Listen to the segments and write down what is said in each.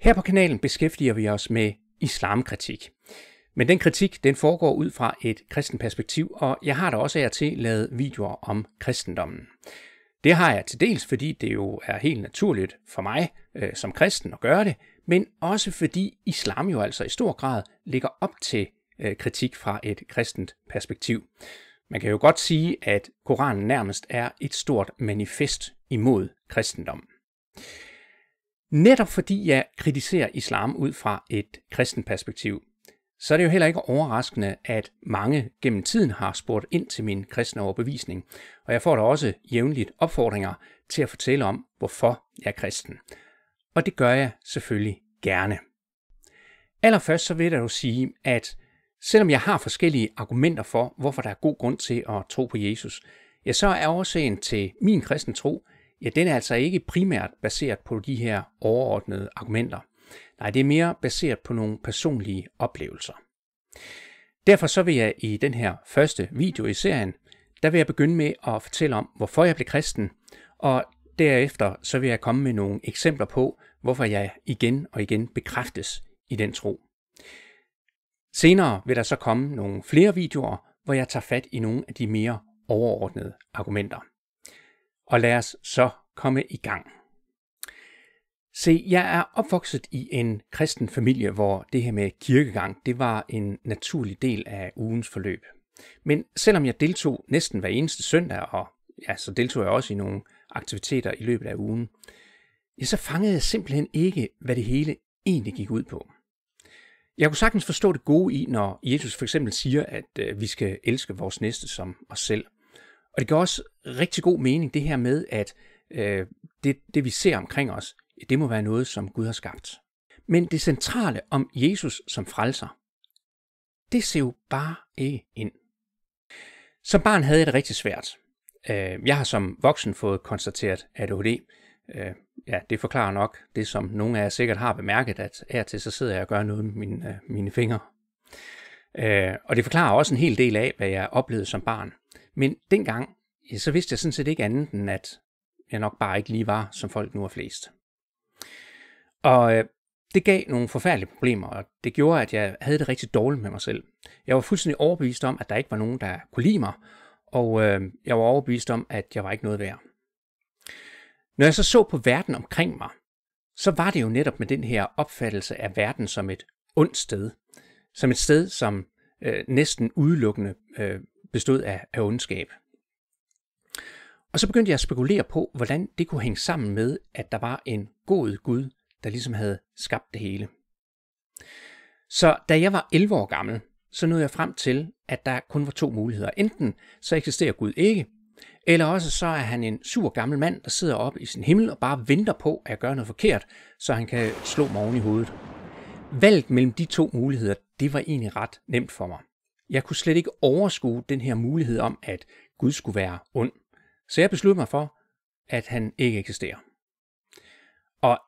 Her på kanalen beskæftiger vi os med islamkritik. Men den kritik, den foregår ud fra et kristen perspektiv, og jeg har da også af til lavet videoer om kristendommen. Det har jeg til dels, fordi det jo er helt naturligt for mig øh, som kristen at gøre det, men også fordi islam jo altså i stor grad ligger op til øh, kritik fra et kristent perspektiv. Man kan jo godt sige, at Koranen nærmest er et stort manifest imod kristendommen. Netop fordi jeg kritiserer islam ud fra et kristen perspektiv, så er det jo heller ikke overraskende, at mange gennem tiden har spurgt ind til min kristne overbevisning, og jeg får da også jævnligt opfordringer til at fortælle om, hvorfor jeg er kristen. Og det gør jeg selvfølgelig gerne. Allerførst så vil jeg jo sige, at selvom jeg har forskellige argumenter for, hvorfor der er god grund til at tro på Jesus, ja, så er årsagen til min kristen tro, ja, den er altså ikke primært baseret på de her overordnede argumenter. Nej, det er mere baseret på nogle personlige oplevelser. Derfor så vil jeg i den her første video i serien, der vil jeg begynde med at fortælle om, hvorfor jeg blev kristen, og derefter så vil jeg komme med nogle eksempler på, hvorfor jeg igen og igen bekræftes i den tro. Senere vil der så komme nogle flere videoer, hvor jeg tager fat i nogle af de mere overordnede argumenter. Og lad os så komme i gang. Se, jeg er opvokset i en kristen familie, hvor det her med kirkegang, det var en naturlig del af ugens forløb. Men selvom jeg deltog næsten hver eneste søndag, og ja, så deltog jeg også i nogle aktiviteter i løbet af ugen, ja, så fangede jeg simpelthen ikke, hvad det hele egentlig gik ud på. Jeg kunne sagtens forstå det gode i, når Jesus for eksempel siger, at øh, vi skal elske vores næste som os selv – og det gør også rigtig god mening det her med, at øh, det, det vi ser omkring os, det må være noget, som Gud har skabt. Men det centrale om Jesus som frelser, det ser jo bare ikke ind. Som barn havde jeg det rigtig svært. Øh, jeg har som voksen fået konstateret ADHD. Øh, ja, det forklarer nok det, som nogle af jer sikkert har bemærket, at her til så sidder jeg og gør noget med mine, øh, mine fingre. Og det forklarer også en hel del af, hvad jeg oplevede som barn. Men dengang, ja, så vidste jeg sådan set ikke andet end, at jeg nok bare ikke lige var, som folk nu er flest. Og øh, det gav nogle forfærdelige problemer, og det gjorde, at jeg havde det rigtig dårligt med mig selv. Jeg var fuldstændig overbevist om, at der ikke var nogen, der kunne lide mig, og øh, jeg var overbevist om, at jeg var ikke noget værd. Når jeg så så på verden omkring mig, så var det jo netop med den her opfattelse af verden som et ondt sted. Som et sted, som øh, næsten udelukkende øh, bestod af, af ondskab. Og så begyndte jeg at spekulere på, hvordan det kunne hænge sammen med, at der var en god Gud, der ligesom havde skabt det hele. Så da jeg var 11 år gammel, så nåede jeg frem til, at der kun var to muligheder. Enten så eksisterer Gud ikke, eller også så er han en sur gammel mand, der sidder oppe i sin himmel og bare venter på, at jeg gør noget forkert, så han kan slå mig oven i hovedet. Valget mellem de to muligheder, det var egentlig ret nemt for mig. Jeg kunne slet ikke overskue den her mulighed om, at Gud skulle være ond. Så jeg besluttede mig for, at han ikke eksisterer. Og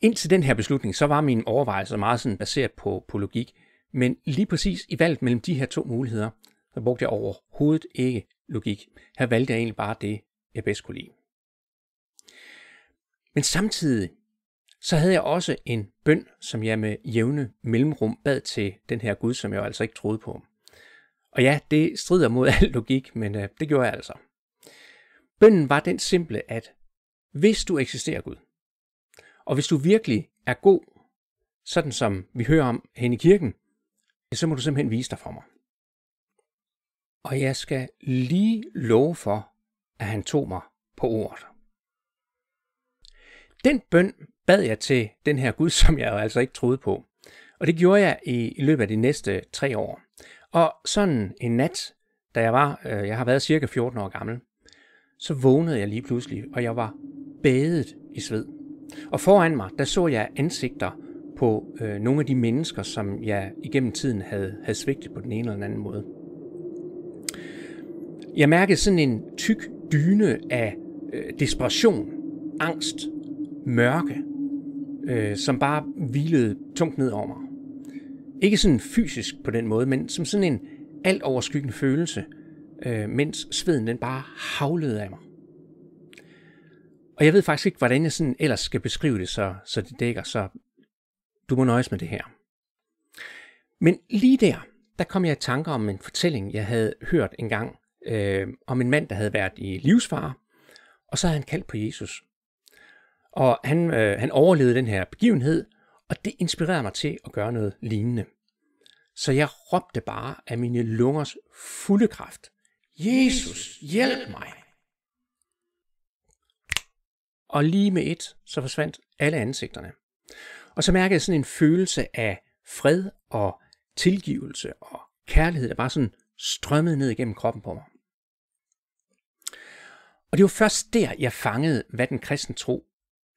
indtil den her beslutning, så var min overvejelse meget sådan baseret på, på logik. Men lige præcis i valget mellem de her to muligheder, så brugte jeg overhovedet ikke logik. Her valgte jeg egentlig bare det, jeg bedst kunne lide. Men samtidig så havde jeg også en bøn, som jeg med jævne mellemrum bad til den her Gud, som jeg altså ikke troede på. Og ja, det strider mod al logik, men øh, det gjorde jeg altså. Bønnen var den simple, at hvis du eksisterer Gud, og hvis du virkelig er god, sådan som vi hører om hen i kirken, så må du simpelthen vise dig for mig. Og jeg skal lige love for, at han tog mig på ordet. Den bøn bad jeg til den her Gud, som jeg altså ikke troede på. Og det gjorde jeg i, i løbet af de næste tre år. Og sådan en nat, da jeg var, øh, jeg har været cirka 14 år gammel, så vågnede jeg lige pludselig, og jeg var badet i sved. Og foran mig, der så jeg ansigter på øh, nogle af de mennesker, som jeg igennem tiden havde, havde svigtet på den ene eller den anden måde. Jeg mærkede sådan en tyk dyne af øh, desperation, angst, mørke øh, som bare hvilede tungt ned over mig. Ikke sådan fysisk på den måde, men som sådan en alt overskyggende følelse, øh, mens sveden den bare havlede af mig. Og jeg ved faktisk ikke, hvordan jeg sådan ellers skal beskrive det, så, så det dækker, så du må nøjes med det her. Men lige der, der kom jeg i tanker om en fortælling, jeg havde hørt engang øh, om en mand, der havde været i livsfare, og så havde han kaldt på Jesus. Og han, øh, han overlevede den her begivenhed, og det inspirerede mig til at gøre noget lignende. Så jeg råbte bare af mine lungers fulde kraft. Jesus, hjælp mig! Og lige med et, så forsvandt alle ansigterne. Og så mærkede jeg sådan en følelse af fred og tilgivelse og kærlighed, der bare sådan strømmede ned igennem kroppen på mig. Og det var først der, jeg fangede, hvad den kristne tro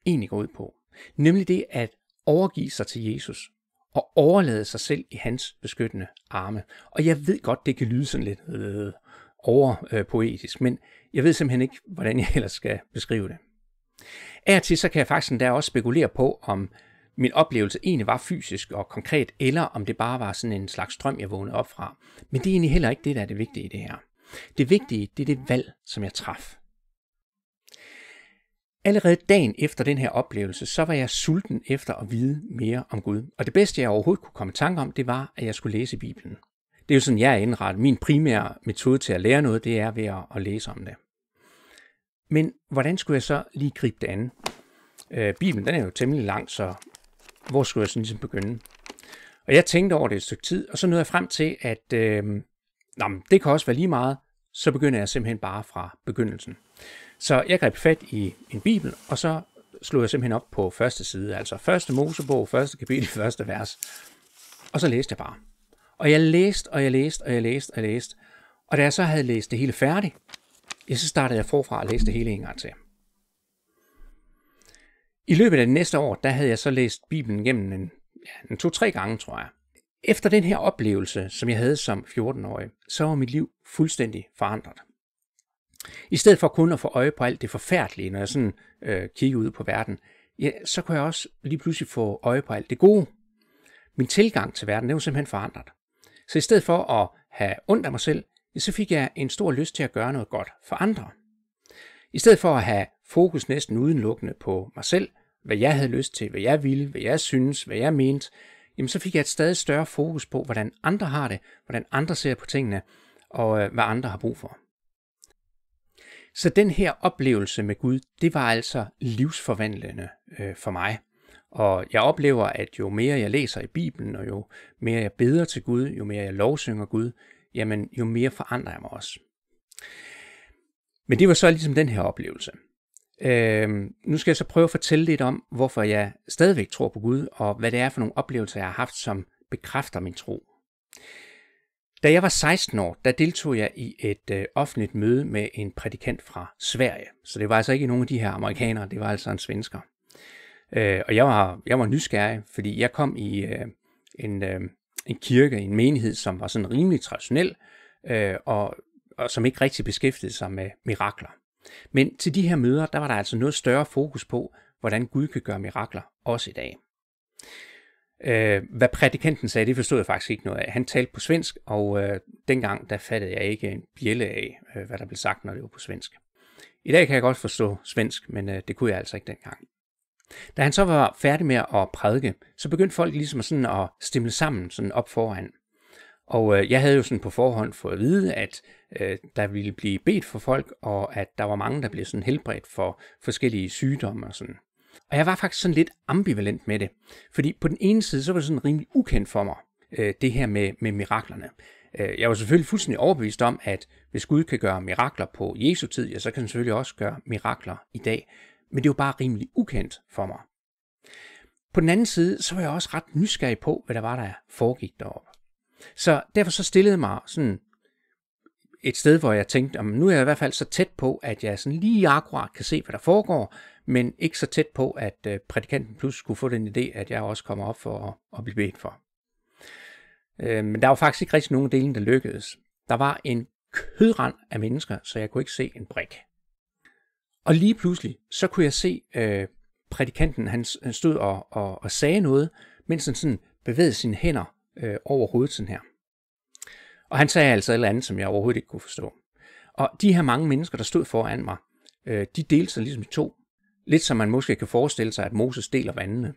egentlig går ud på. Nemlig det at overgive sig til Jesus og overlade sig selv i hans beskyttende arme. Og jeg ved godt, det kan lyde sådan lidt øh, overpoetisk, øh, men jeg ved simpelthen ikke, hvordan jeg ellers skal beskrive det. Af og til så kan jeg faktisk endda også spekulere på, om min oplevelse egentlig var fysisk og konkret, eller om det bare var sådan en slags drøm, jeg vågnede op fra. Men det er egentlig heller ikke det, der er det vigtige i det her. Det vigtige, det er det valg, som jeg traf. Allerede dagen efter den her oplevelse, så var jeg sulten efter at vide mere om Gud. Og det bedste, jeg overhovedet kunne komme i tanke om, det var, at jeg skulle læse Bibelen. Det er jo sådan, jeg er indrettet. Min primære metode til at lære noget, det er ved at læse om det. Men hvordan skulle jeg så lige gribe det an? Øh, Bibelen, den er jo temmelig lang, så hvor skulle jeg sådan ligesom begynde? Og jeg tænkte over det et stykke tid, og så nåede jeg frem til, at øh, nå, det kan også være lige meget, så begynder jeg simpelthen bare fra begyndelsen. Så jeg greb fat i en bibel, og så slog jeg simpelthen op på første side, altså første Mosebog, første kapitel, første vers. Og så læste jeg bare. Og jeg læste, og jeg læste, og jeg læste, og jeg læste. Og da jeg så havde læst det hele færdigt, ja, så startede jeg forfra og læste det hele en gang til. I løbet af det næste år, der havde jeg så læst Bibelen gennem en, ja, en to-tre gange, tror jeg. Efter den her oplevelse, som jeg havde som 14-årig, så var mit liv fuldstændig forandret. I stedet for kun at få øje på alt det forfærdelige, når jeg sådan øh, kigger ud på verden, ja, så kunne jeg også lige pludselig få øje på alt det gode. Min tilgang til verden, den var simpelthen forandret. Så i stedet for at have ondt af mig selv, ja, så fik jeg en stor lyst til at gøre noget godt for andre. I stedet for at have fokus næsten udelukkende på mig selv, hvad jeg havde lyst til, hvad jeg ville, hvad jeg synes, hvad jeg mente, jamen så fik jeg et stadig større fokus på, hvordan andre har det, hvordan andre ser på tingene, og øh, hvad andre har brug for. Så den her oplevelse med Gud, det var altså livsforvandlende øh, for mig. Og jeg oplever, at jo mere jeg læser i Bibelen, og jo mere jeg beder til Gud, jo mere jeg lovsynger Gud, jamen jo mere forandrer jeg mig også. Men det var så ligesom den her oplevelse. Øh, nu skal jeg så prøve at fortælle lidt om, hvorfor jeg stadigvæk tror på Gud, og hvad det er for nogle oplevelser, jeg har haft, som bekræfter min tro. Da jeg var 16 år, der deltog jeg i et øh, offentligt møde med en prædikant fra Sverige. Så det var altså ikke nogen af de her amerikanere, det var altså en svensker. Øh, og jeg var, jeg var nysgerrig, fordi jeg kom i øh, en, øh, en kirke, en menighed, som var sådan rimelig traditionel, øh, og, og som ikke rigtig beskæftigede sig med mirakler. Men til de her møder, der var der altså noget større fokus på, hvordan Gud kan gøre mirakler også i dag. Øh, hvad prædikanten sagde, det forstod jeg faktisk ikke noget af. Han talte på svensk, og øh, dengang der fattede jeg ikke en bjælle af, øh, hvad der blev sagt, når det var på svensk. I dag kan jeg godt forstå svensk, men øh, det kunne jeg altså ikke dengang. Da han så var færdig med at prædike, så begyndte folk ligesom sådan at stemme sammen sådan op foran. Og øh, jeg havde jo sådan på forhånd fået at vide, at øh, der ville blive bedt for folk, og at der var mange, der blev sådan helbredt for forskellige sygdomme og sådan. Og jeg var faktisk sådan lidt ambivalent med det. Fordi på den ene side, så var det sådan rimelig ukendt for mig, øh, det her med, med miraklerne. Øh, jeg var selvfølgelig fuldstændig overbevist om, at hvis Gud kan gøre mirakler på Jesu tid, ja, så kan han selvfølgelig også gøre mirakler i dag. Men det var bare rimelig ukendt for mig. På den anden side, så var jeg også ret nysgerrig på, hvad der var, der foregik deroppe. Så derfor så stillede mig sådan et sted, hvor jeg tænkte, om nu er jeg i hvert fald så tæt på, at jeg sådan lige akkurat kan se, hvad der foregår, men ikke så tæt på, at øh, prædikanten pludselig skulle få den idé, at jeg også kommer op for at blive bedt for. Øh, men der var faktisk ikke rigtig nogen delen, der lykkedes. Der var en kødrand af mennesker, så jeg kunne ikke se en brik. Og lige pludselig, så kunne jeg se øh, prædikanten, han, han stod og, og, og sagde noget, mens han sådan bevægede sine hænder øh, over hovedet sådan her. Og han sagde altså et eller andet, som jeg overhovedet ikke kunne forstå. Og de her mange mennesker, der stod foran mig, øh, de delte sig ligesom i to. Lidt som man måske kan forestille sig, at Moses deler vandene.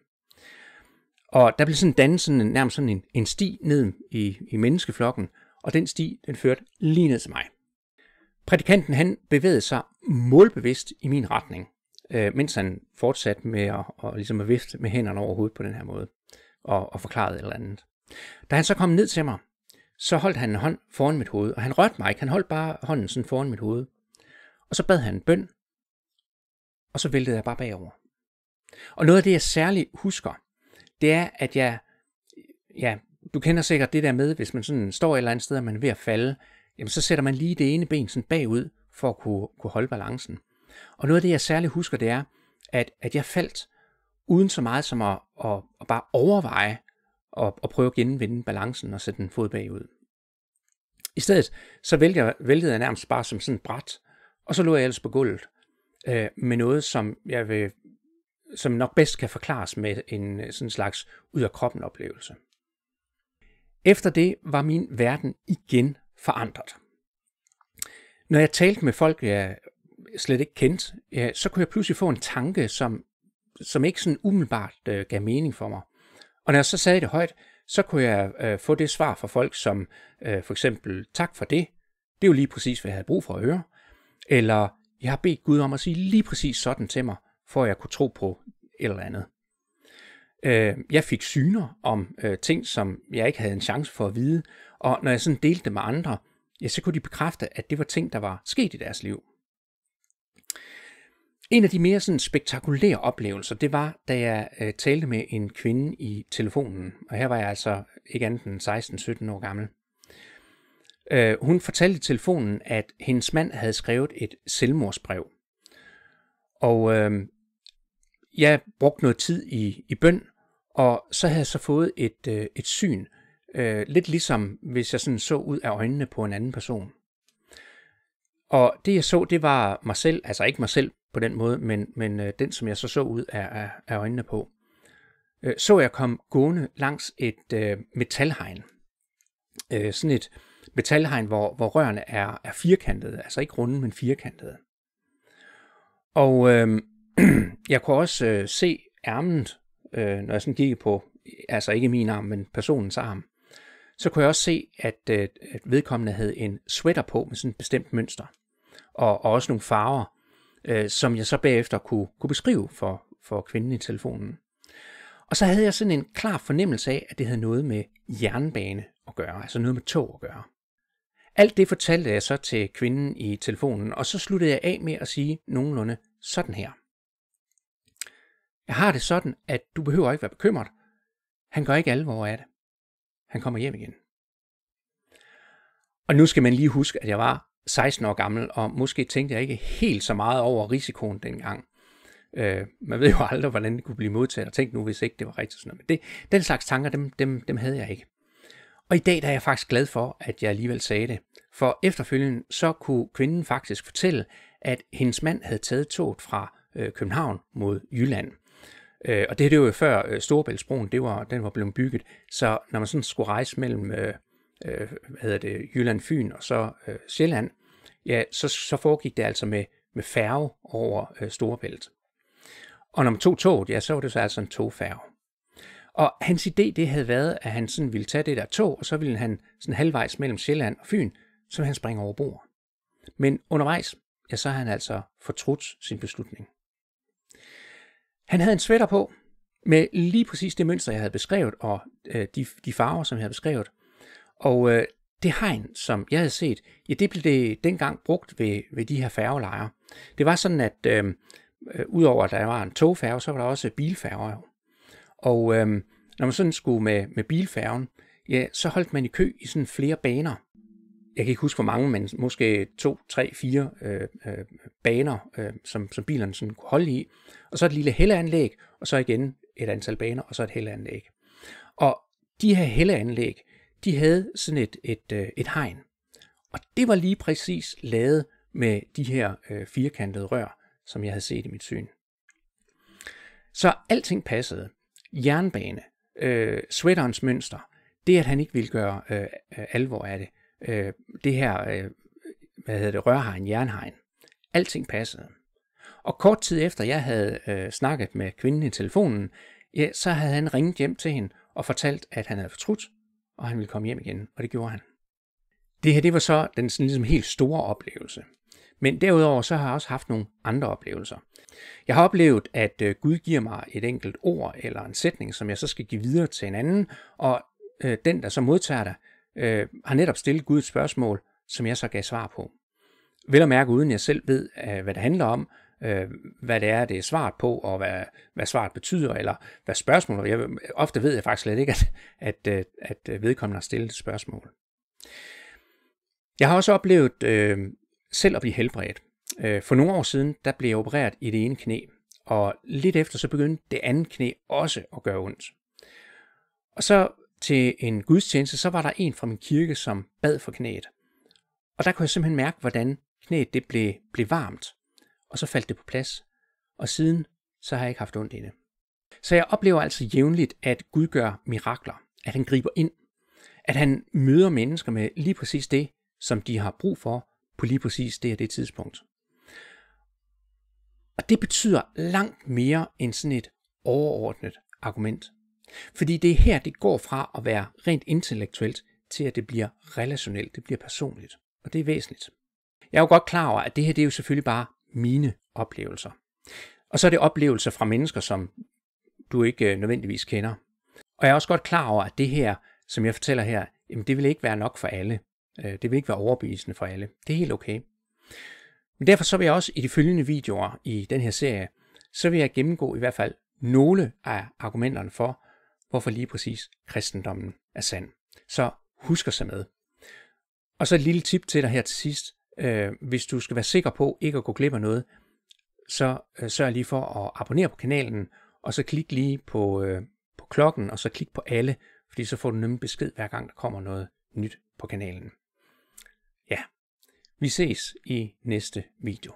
Og der blev sådan dannet sådan en, nærmest sådan en, en sti ned i, i menneskeflokken, og den sti, den førte lige ned til mig. Prædikanten han bevægede sig målbevidst i min retning, øh, mens han fortsatte med at, og ligesom at vifte med hænderne over hovedet på den her måde, og, og forklarede et eller andet. Da han så kom ned til mig, så holdt han en hånd foran mit hoved, og han rørte mig ikke, han holdt bare hånden sådan foran mit hoved. Og så bad han en bøn, og så væltede jeg bare bagover. Og noget af det, jeg særligt husker, det er, at jeg, ja, du kender sikkert det der med, hvis man sådan står et eller andet sted, og man er ved at falde, jamen så sætter man lige det ene ben sådan bagud, for at kunne, kunne holde balancen. Og noget af det, jeg særligt husker, det er, at, at jeg faldt uden så meget som at, at, at bare overveje og, at prøve at genvinde balancen og sætte den fod bagud. I stedet så væltede jeg, væltede jeg nærmest bare som sådan et bræt, og så lå jeg ellers på gulvet øh, med noget, som jeg vil som nok bedst kan forklares med en øh, sådan slags ud af kroppen oplevelse. Efter det var min verden igen forandret. Når jeg talte med folk, jeg slet ikke kendte, ja, så kunne jeg pludselig få en tanke, som, som ikke sådan umiddelbart øh, gav mening for mig. Og når jeg så sagde det højt, så kunne jeg øh, få det svar fra folk som øh, for eksempel, tak for det, det er jo lige præcis, hvad jeg havde brug for at høre, eller jeg har bedt Gud om at sige lige præcis sådan til mig, for at jeg kunne tro på et eller andet. Øh, jeg fik syner om øh, ting, som jeg ikke havde en chance for at vide, og når jeg sådan delte det med andre, ja, så kunne de bekræfte, at det var ting, der var sket i deres liv. En af de mere sådan spektakulære oplevelser, det var, da jeg øh, talte med en kvinde i telefonen, og her var jeg altså ikke andet end 16-17 år gammel. Øh, hun fortalte i telefonen, at hendes mand havde skrevet et selvmordsbrev. Og øh, jeg brugte noget tid i, i bøn, og så havde jeg så fået et, øh, et syn, øh, lidt ligesom hvis jeg sådan så ud af øjnene på en anden person. Og det jeg så, det var mig selv, altså ikke mig selv på den måde, men, men øh, den, som jeg så så ud af, af, af øjnene på. Øh, så jeg kom gående langs et øh, metalhegn. Øh, sådan et, øh, metalhegn, hvor, hvor rørene er, er firkantede, altså ikke runde, men firkantede. Og øh, jeg kunne også øh, se ærmet, øh, når jeg sådan gik på, altså ikke min arm, men personens arm, så kunne jeg også se, at, øh, at vedkommende havde en sweater på med sådan et bestemt mønster, og, og også nogle farver, øh, som jeg så bagefter kunne, kunne beskrive for, for kvinden i telefonen. Og så havde jeg sådan en klar fornemmelse af, at det havde noget med jernbane at gøre, altså noget med tog at gøre. Alt det fortalte jeg så til kvinden i telefonen, og så sluttede jeg af med at sige nogenlunde sådan her. Jeg har det sådan, at du behøver ikke være bekymret. Han gør ikke alvor af det. Han kommer hjem igen. Og nu skal man lige huske, at jeg var 16 år gammel, og måske tænkte jeg ikke helt så meget over risikoen dengang. Øh, man ved jo aldrig, hvordan det kunne blive modtaget, og tænk nu, hvis ikke det var rigtigt sådan noget. Men det, den slags tanker, dem, dem, dem havde jeg ikke. Og i dag der er jeg faktisk glad for, at jeg alligevel sagde det. For efterfølgende så kunne kvinden faktisk fortælle, at hendes mand havde taget toget fra øh, København mod Jylland. Øh, og det, det var jo før øh, Storebæltsbroen, det var, den var blevet bygget. Så når man sådan skulle rejse mellem øh, øh, hvad hedder det, Jylland, Fyn og så øh, Sjælland, ja, så, så foregik det altså med, med færge over øh, Storebælt. Og når man tog toget, ja, så var det så altså en togfærge. Og hans idé det havde været, at han sådan ville tage det der tog, og så ville han sådan halvvejs mellem Sjælland og Fyn, så han springe over bord. Men undervejs, ja, så har han altså fortrudt sin beslutning. Han havde en sweater på, med lige præcis det mønster, jeg havde beskrevet, og øh, de, de farver, som jeg havde beskrevet. Og øh, det hegn, som jeg havde set, ja, det blev det dengang brugt ved, ved de her færgelejre. Det var sådan, at øh, øh, udover at der var en togfærge, så var der også bilfærger. Og øhm, når man sådan skulle med, med bilfærgen, ja, så holdt man i kø i sådan flere baner. Jeg kan ikke huske, hvor mange, men måske to, tre, fire øh, øh, baner, øh, som, som bilerne sådan kunne holde i. Og så et lille helleanlæg, og så igen et antal baner, og så et helleanlæg. Og de her helleanlæg, de havde sådan et, et, øh, et hegn. Og det var lige præcis lavet med de her øh, firkantede rør, som jeg havde set i mit syn. Så alting passede jernbane, øh, sweaterens mønster, det at han ikke ville gøre øh, øh, alvor af det, øh, det her, øh, hvad hedder det, rørhegn, jernhegn, alting passede. Og kort tid efter jeg havde øh, snakket med kvinden i telefonen, ja, så havde han ringet hjem til hende og fortalt, at han havde fortrudt, og han ville komme hjem igen, og det gjorde han. Det her, det var så den sådan, ligesom helt store oplevelse. Men derudover så har jeg også haft nogle andre oplevelser. Jeg har oplevet, at øh, Gud giver mig et enkelt ord eller en sætning, som jeg så skal give videre til en anden, og øh, den, der så modtager det, øh, har netop stillet Gud et spørgsmål, som jeg så gav svar på. Vel at mærke, uden jeg selv ved, hvad det handler om, hvad det er, det er svaret på, og hvad, hvad svaret betyder, eller hvad spørgsmålet jeg, Ofte ved jeg faktisk slet ikke, at, at, at vedkommende har stillet et spørgsmål. Jeg har også oplevet øh, selv at blive helbredt. Øh, for nogle år siden, der blev jeg opereret i det ene knæ, og lidt efter så begyndte det andet knæ også at gøre ondt. Og så til en gudstjeneste, så var der en fra min kirke, som bad for knæet. Og der kunne jeg simpelthen mærke, hvordan knæet det blev, blev varmt, og så faldt det på plads. Og siden, så har jeg ikke haft ondt i det. Så jeg oplever altså jævnligt, at Gud gør mirakler, at han griber ind, at han møder mennesker med lige præcis det, som de har brug for, på lige præcis det her det tidspunkt. Og det betyder langt mere end sådan et overordnet argument. Fordi det er her, det går fra at være rent intellektuelt til at det bliver relationelt, det bliver personligt. Og det er væsentligt. Jeg er jo godt klar over, at det her det er jo selvfølgelig bare mine oplevelser. Og så er det oplevelser fra mennesker, som du ikke øh, nødvendigvis kender. Og jeg er også godt klar over, at det her, som jeg fortæller her, jamen det vil ikke være nok for alle. Øh, det vil ikke være overbevisende for alle. Det er helt okay. Men derfor så vil jeg også i de følgende videoer i den her serie, så vil jeg gennemgå i hvert fald nogle af argumenterne for, hvorfor lige præcis kristendommen er sand. Så husk at se med. Og så et lille tip til dig her til sidst. Øh, hvis du skal være sikker på ikke at gå glip af noget, så øh, sørg lige for at abonnere på kanalen, og så klik lige på, på klokken, og så klik på alle, fordi så får du nemlig besked hver gang, der kommer noget nyt på kanalen. Vi ses i næste video.